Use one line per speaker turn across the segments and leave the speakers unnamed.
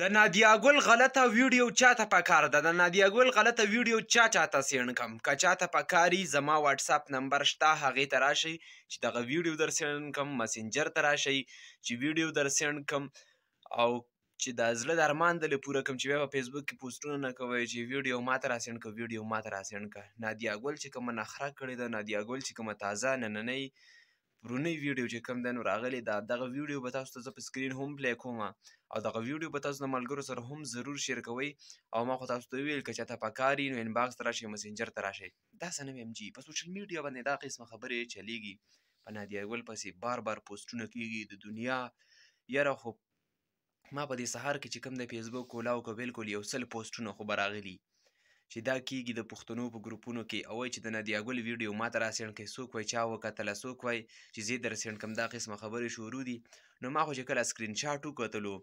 د نادیا ګل غلطه ویډیو چاته پکار ده د نادیا ګل غلطه ویډیو چا چاته سیړن کم که چاته پکاري زما واتس اپ نمبر شته هغې ته راشئ چې دغه ویډیو در سیړن کم مسنجر ته راشئ چې ویډیو در سیړن کم او چې د زړه د ارمان د پوره کم چې بیا په فیسبوک کې پوسټونه نه کوئ چې ویډیو ما ته راسیڼ که ویډیو ما ته راسیڼ که نادیا ګل چې کومه نخره کړې ده نادیا ګل چې کومه تازه نننۍ پرونی ویډیو چې کوم دنو راغلی دا دغه ویډیو به تاسو ته زه په سکرین هم پلی کوم او دغه ویډیو به تاسو د ملګرو سره هم ضرور شیر کوئ او ما خو تاسو ته ویل که چاته پکاري نو انباکس ته راشئ مسنجر ته راشئ داسې نه ویم جی په سوشل میډیا باندې دا قسمه خبرې چلیږي په نادیه ګل پسې بار بار پوسټونه کیږي د دنیا یاره خو ما په دې سهار کې چې کوم د فیسبوک کولاو کو بالکل یو سل پوسټونه خو به راغلي چې دا کیږي د پښتنو په ګروپونو کې او چې د نادیا ګل ویډیو ما ته راسېڼ کې څوک وای چا وکتله څوک وای چې زه درسېڼ کم دا قسمه خبرې شروع دي نو ما خو چې کله سکرین شاټ وکتلو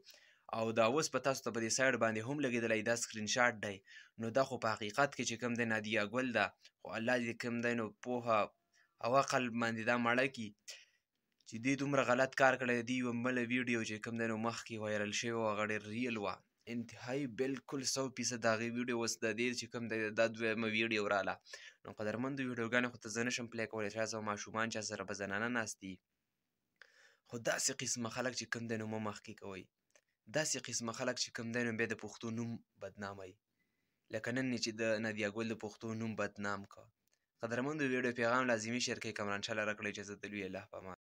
او دا اوس په تاسو ته په دې سایډ باندې هم لګېدلی دا سکرین شاټ دی نو دا خو په حقیقت کې چې کوم دی نادیا ګل ده خو الله دې کوم دی نو پوهه او عقل باندې دا مړه کړي چې دې دومره غلط کار کړی دی یوه بله ویډیو چې کوم دی نو مخکې وایرل شوې وه هغه ډېر ریل وه انتهایی بالکل سو فیصد د هغې ویډیو اوس د دې چې کوم دی دا دویمه ویډیو راله نو قدرمندو ویډیوګانې خو ته زه نشم پلی کولی چا سره ماشومان چا سره به زنانه ناست دي خو داسې قسمه خلک چې کوم دی نو مه مخکې کوئ داسې قسمه خلک چې کوم دی نو بیا د پښتو نوم بدناموي لکه نن چې د نادیا ګل د پښتو نوم بدنام که قدرمندو ویډیو پیغام لازمي شریکې کمرانچه لره کړئ چې زه د لوی الله په